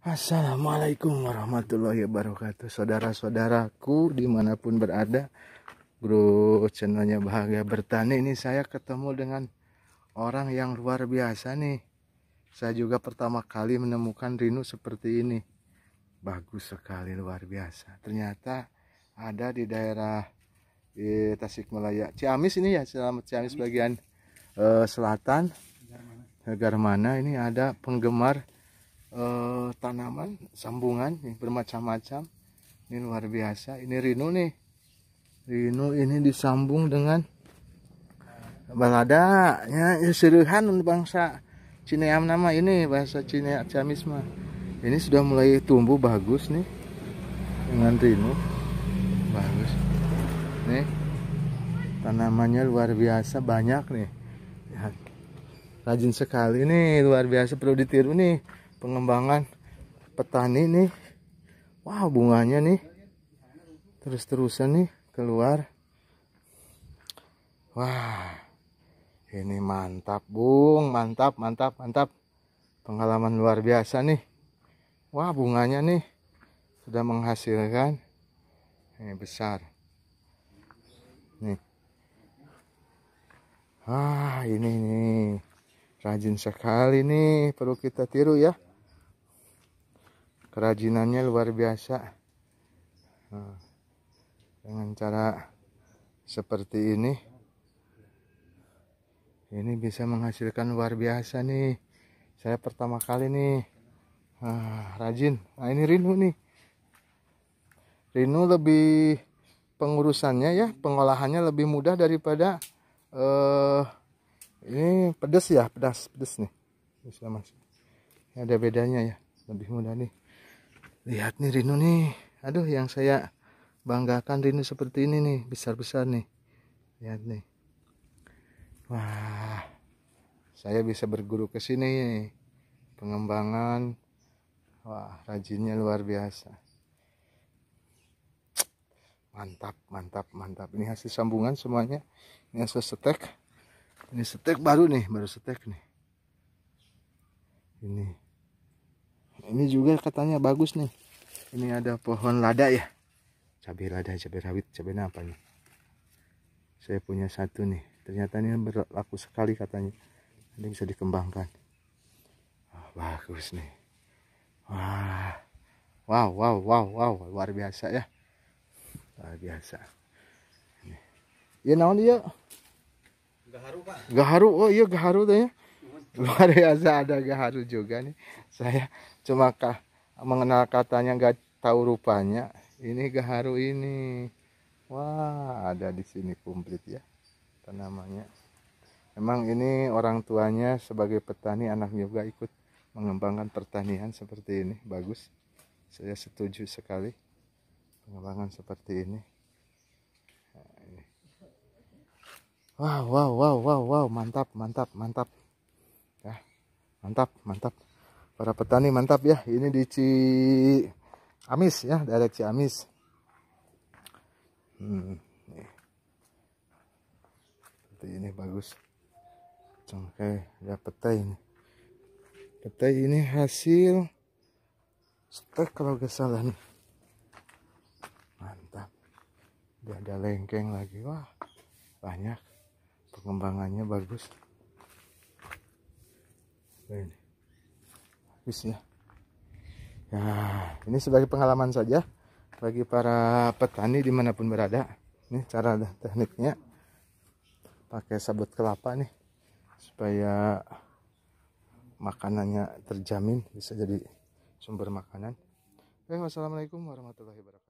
Assalamualaikum warahmatullahi wabarakatuh Saudara-saudaraku dimanapun berada bro channelnya Bahagia Bertani Ini saya ketemu dengan orang yang luar biasa nih Saya juga pertama kali menemukan Rino seperti ini Bagus sekali luar biasa Ternyata ada di daerah Tasikmalaya Ciamis ini ya Selamat Ciamis bagian uh, selatan Negara mana ini ada penggemar eh, tanaman sambungan nih bermacam-macam ini luar biasa ini rino nih rino ini disambung dengan balada ya sederhan bangsa Cineam nama ini bahasa Cina Ciamisma ini sudah mulai tumbuh bagus nih dengan rino bagus nih tanamannya luar biasa banyak nih lihat ya, rajin sekali nih luar biasa perlu ditiru nih pengembangan petani nih wow bunganya nih terus-terusan nih keluar wah ini mantap bung mantap mantap mantap pengalaman luar biasa nih wah bunganya nih sudah menghasilkan ini besar nih ah ini nih rajin sekali nih perlu kita tiru ya kerajinannya luar biasa nah, dengan cara seperti ini ini bisa menghasilkan luar biasa nih saya pertama kali nih ah, rajin nah ini Rino nih Rino lebih pengurusannya ya pengolahannya lebih mudah daripada eh, ini pedas ya pedas pedas nih bisa ada bedanya ya lebih mudah nih lihat nih Rino nih aduh yang saya banggakan Rino seperti ini nih besar-besar nih lihat nih wah saya bisa berguru ke sini pengembangan wah rajinnya luar biasa mantap mantap mantap ini hasil sambungan semuanya ini hasil setek ini setek baru nih baru setek nih ini ini juga katanya bagus nih ini ada pohon lada ya cabai lada cabai rawit cabai apa nih saya punya satu nih ternyata ini berlaku sekali katanya ini bisa dikembangkan oh, bagus nih wah wow wow wow wow luar biasa ya luar biasa ini. ya naon dia gaharu pak gaharu oh iya gaharu deh luar biasa ada gaharu juga nih saya cuma kah mengenal katanya gak tahu rupanya ini gaharu ini wah ada di sini komplit ya tanamannya emang ini orang tuanya sebagai petani anak juga ikut mengembangkan pertanian seperti ini bagus saya setuju sekali pengembangan seperti ini nah, wow wow wow wow wow mantap mantap mantap mantap mantap para petani mantap ya ini di Ci Amis ya daerah Ciamis hmm, ini. ini bagus cengkeh ya petai ini petai ini hasil stek kalau gak salah nih mantap dia ada lengkeng lagi wah banyak pengembangannya bagus nah ini ya nah ini sebagai pengalaman saja bagi para petani dimanapun berada ini cara dan tekniknya pakai sabut kelapa nih supaya makanannya terjamin bisa jadi sumber makanan Oke, eh, wassalamualaikum warahmatullahi wabarakatuh